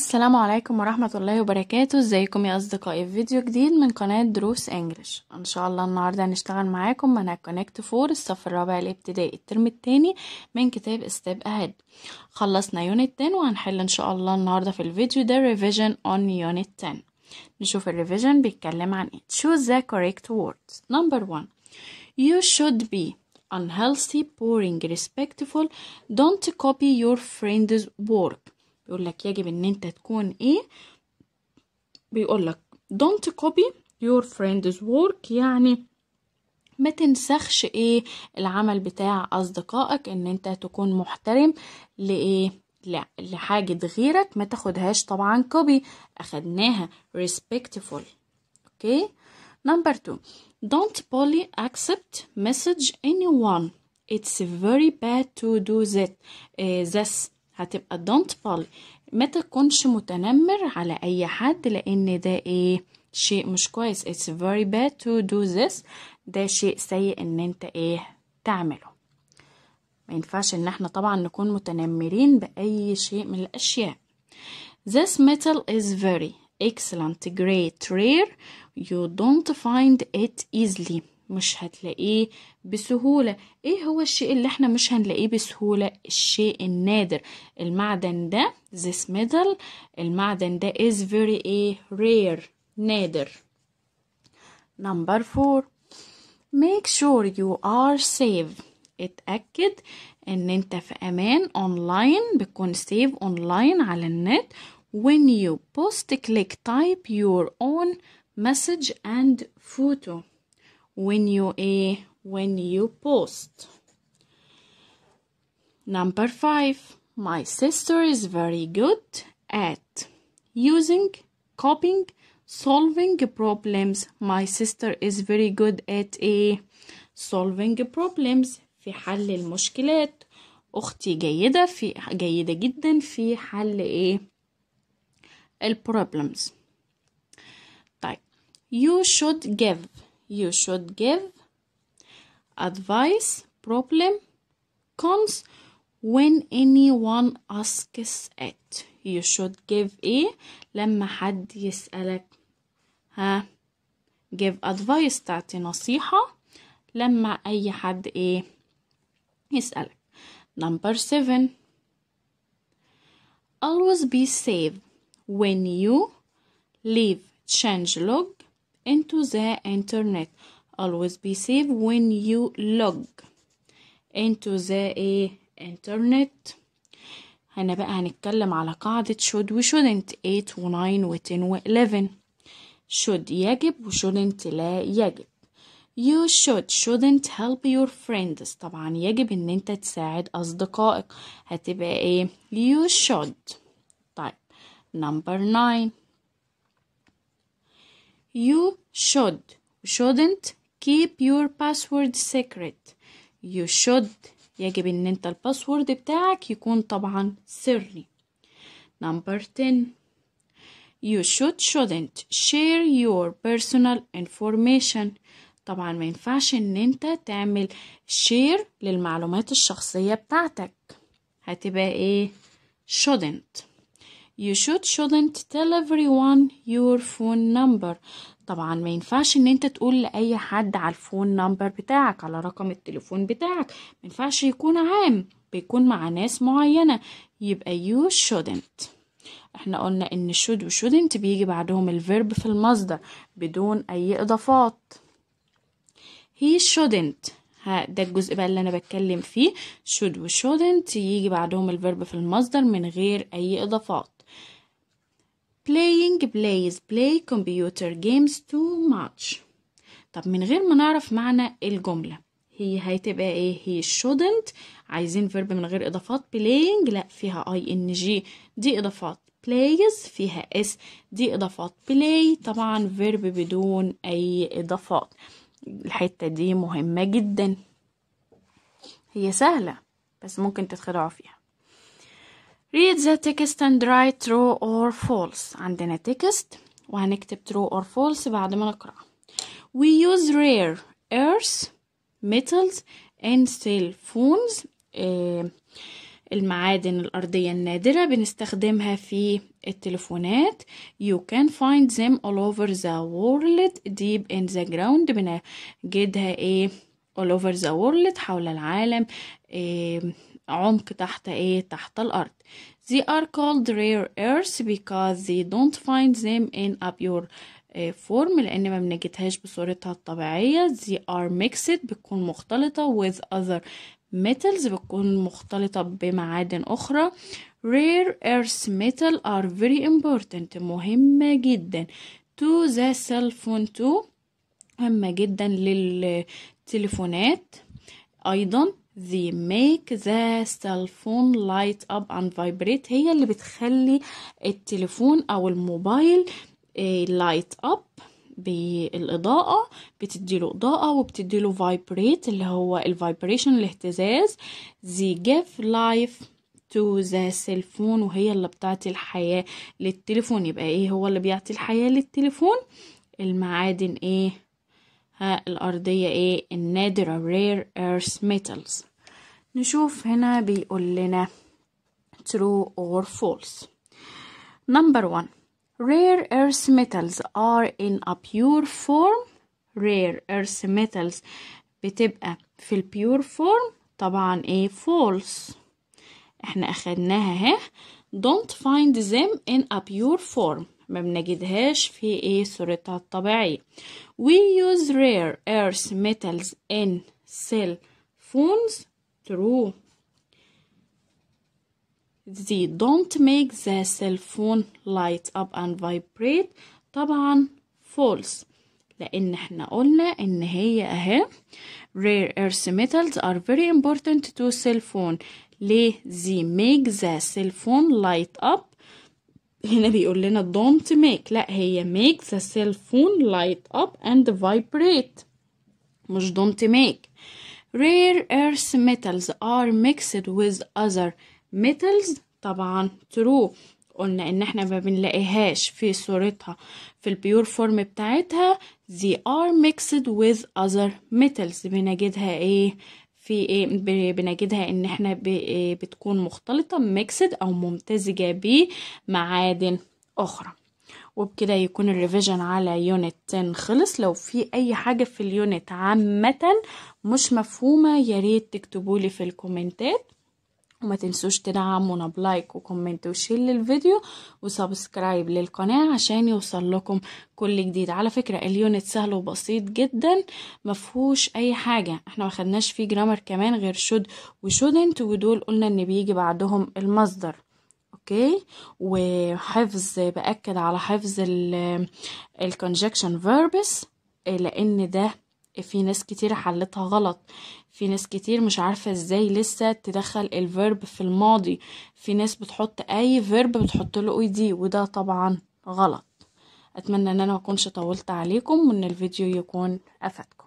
السلام عليكم ورحمة الله وبركاته ازيكم يا اصدقائي في فيديو جديد من قناة دروس انجلش ان شاء الله النهاردة هنشتغل معاكم من كونكت فور الصف الرابع الابتدائي الترم التاني من كتاب ستيب اهيد خلصنا يونت 10 وهنحل ان شاء الله النهاردة في الفيديو ده ريفيجن اون يونت 10 نشوف الريفيجن بيتكلم عن ايه choose the correct words number one you should be unhealthy boring respectful don't copy your friend's work يقول لك يجب ان انت تكون ايه بيقول لك don't copy your friend's work يعني ما تنسخش ايه العمل بتاع اصدقائك ان انت تكون محترم لايه لحاجة غيرك ما تاخدهاش طبعا كوبي اخدناها respectful اوكي okay. number two don't poly accept message anyone it's very bad to do that uh, this هتبقى don't fall ما تكونش متنمر على أي حد لأن ده إيه شيء مش كويس it's very bad to do this ده شيء سيء إن أنت إيه تعمله ما ينفعش إن احنا طبعا نكون متنمرين بأي شيء من الأشياء this metal is very excellent great rare you don't find it easily مش هتلاقيه بسهولة ايه هو الشيء اللي احنا مش هنلاقيه بسهولة الشيء النادر المعدن ده this metal المعدن ده is very rare نادر number four make sure you are safe اتأكد ان انت في امان online بتكون safe online على النت when you post click type your own message and photo when you uh, when you post number 5 my sister is very good at using copying solving problems my sister is very good at a solving problems في حل المشكلات اختي جيدة في جيدة جدا في حل ايه البروبلمز طيب you should give you should give advice, problem, cons when anyone asks it. You should give ايه لما حد يسألك ها give advice تعطي نصيحة لما أي حد ايه يسألك number seven always be safe when you leave change log into the internet always be safe when you log into the internet هنا بقى هنتكلم على قاعدة should و shouldn't 8 و 9 و 10 و 11 should يجب و shouldn't لا يجب You should shouldn't help your friends طبعا يجب ان انت تساعد اصدقائك هتبقى ايه you should طيب number 9 You should shouldn't keep your password secret. You should يجب ان انت الباسورد بتاعك يكون طبعا سري. Number 10 You should shouldn't share your personal information. طبعا ما ينفعش ان انت تعمل شير للمعلومات الشخصية بتاعتك هتبقى ايه shouldn't You should shouldn't tell everyone your phone number طبعا ما ينفعش ان انت تقول لاي حد على الفون نمبر بتاعك على رقم التليفون بتاعك ما ينفعش يكون عام بيكون مع ناس معينة يبقى you shouldn't احنا قلنا ان should و shouldn't بيجي بعدهم الفيرب في المصدر بدون اي اضافات he shouldn't ها ده الجزء بقى اللي انا بتكلم فيه should و shouldn't يجي بعدهم الفيرب في المصدر من غير اي اضافات playing plays play computer games too much طب من غير ما نعرف معنى الجملة هي هتبقى ايه هي shouldn't عايزين verb من غير اضافات playing لا فيها اي ان جي دي اضافات plays فيها اس دي اضافات play طبعا verb بدون اي اضافات الحتة دي مهمة جدا هي سهلة بس ممكن تتخدعوا فيها read the text and write true or false عندنا text وهنكتب true or false بعد ما نقرأ we use rare earth metals and cell phones المعادن الأرضية النادرة بنستخدمها في التليفونات you can find them all over the world deep in the ground بنجدها ايه all over the world حول العالم إيه عمق تحت ايه تحت الارض they are called rare earths because they don't find them in a pure form لان ما بنجدهاش بصورتها الطبيعيه they are mixed بتكون مختلطه with other metals بتكون مختلطه بمعادن اخرى rare earth metal are very important مهمه جدا to the cell phone too مهمه جدا للتليفونات ايضا they make the cell phone light up and vibrate هي اللي بتخلي التليفون او الموبايل آه، light up بالاضاءه بتديله اضاءه وبتديله vibrate اللي هو الفايبريشن الاهتزاز they give life to the cell phone وهي اللي بتعطي الحياه للتليفون يبقى ايه هو اللي بيعطي الحياه للتليفون المعادن ايه الأرضية إيه النادرة rare earth metals نشوف هنا بيقول لنا true or false number one rare earth metals are in a pure form rare earth metals بتبقى في البيور form طبعا ايه false احنا اخدناها اهي don't find them in a pure form ما بنجدهاش في ايه صورتها الطبيعية we use rare earth metals in cell phones true they don't make the cell phone light up and vibrate طبعا false لان احنا قلنا ان هي اهي rare earth metals are very important to cell phone ليه they make the cell phone light up هنا بيقول لنا don't make لا هي make the cell phone light up and vibrate مش don't make rare earth metals are mixed with other metals طبعا true قلنا ان احنا ما بنلاقيهاش في صورتها في البيور فورم بتاعتها they are mixed with other metals بنجدها ايه في ايه بنجدها ان احنا آه، بتكون مختلطه ميكسد او ممتزجه بمعادن اخرى وبكده يكون الريفيجن على يونت 10 خلص لو في اي حاجه في اليونت عامه مش مفهومه يا ريت تكتبولي في الكومنتات وما تنسوش تدعمونا بلايك وكومنت وشير للفيديو وسبسكرايب للقناة عشان يوصل لكم كل جديد على فكرة اليونت سهل وبسيط جدا مفهوش اي حاجة احنا مخدناش فيه جرامر كمان غير شود وشودنت ودول قلنا ان بيجي بعدهم المصدر اوكي وحفظ باكد على حفظ الكونجكشن فيربس لان ده في ناس كتير حلتها غلط في ناس كتير مش عارفة ازاي لسه تدخل الفيرب في الماضي في ناس بتحط اي فيرب بتحط له اي دي وده طبعا غلط اتمنى ان انا مكونش اكونش طولت عليكم وان الفيديو يكون افادكم